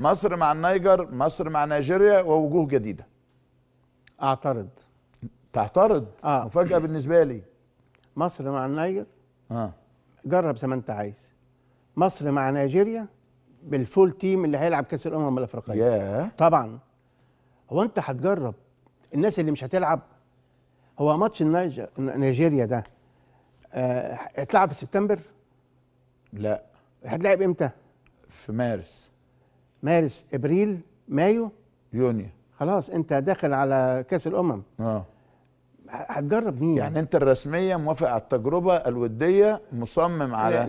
مصر مع النيجر مصر مع نيجيريا ووجوه جديده اعترض تعترض آه. مفاجاه بالنسبه لي مصر مع النيجر اه جرب زي ما انت عايز مصر مع نيجيريا بالفول تيم اللي هيلعب كاس الامم الافريقيه yeah. طبعا هو انت هتجرب الناس اللي مش هتلعب هو ماتش النيجر نيجيريا ده هيتلعب آه... في سبتمبر لا هتلعب امتى في مارس مارس ابريل مايو يونيو خلاص انت داخل على كاس الامم اه هتجرب مين يعني انت الرسميه موافق على التجربه الوديه مصمم على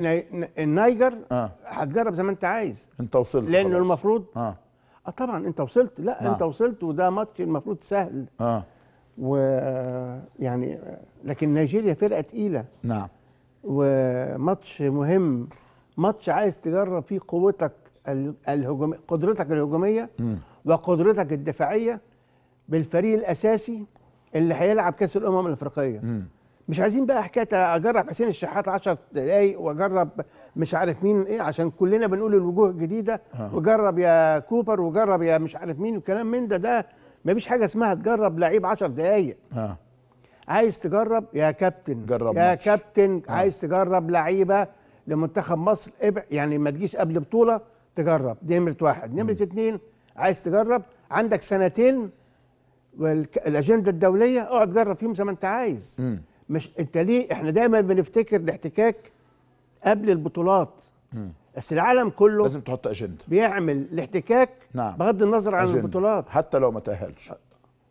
النايجر اه هتجرب زي ما انت عايز انت وصلت لانه خلاص. المفروض اه اه طبعا انت وصلت لا آه. انت وصلت وده ماتش المفروض سهل اه ويعني لكن نيجيريا فرقه تقيله نعم وماتش مهم ماتش عايز تجرب فيه قوتك الهجوم قدرتك الهجوميه وقدرتك الدفاعيه بالفريق الاساسي اللي هيلعب كاس الامم الافريقيه مش عايزين بقى حكايه اجرب حسين الشحات 10 دقايق واجرب مش عارف مين ايه عشان كلنا بنقول الوجوه الجديده وجرب يا كوبر وجرب يا مش عارف مين وكلام من ده ده ما فيش حاجه اسمها تجرب لعيب 10 دقايق عايز تجرب يا كابتن جرب يا كابتن عايز تجرب لعيبه لمنتخب مصر يعني ما تجيش قبل بطوله تجرب دي نمرة واحد نمرة اثنين عايز تجرب عندك سنتين والأجندة الدولية اقعد جرب فيهم زي ما أنت عايز م. مش أنت ليه احنا دايما بنفتكر الاحتكاك قبل البطولات بس العالم كله لازم تحط أجندة بيعمل الاحتكاك نعم. بغض النظر عن أجندة. البطولات حتى لو ما تأهلش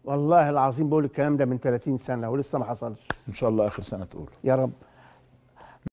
والله العظيم بقول الكلام ده من 30 سنة ولسه ما حصلش إن شاء الله آخر سنة تقول يا رب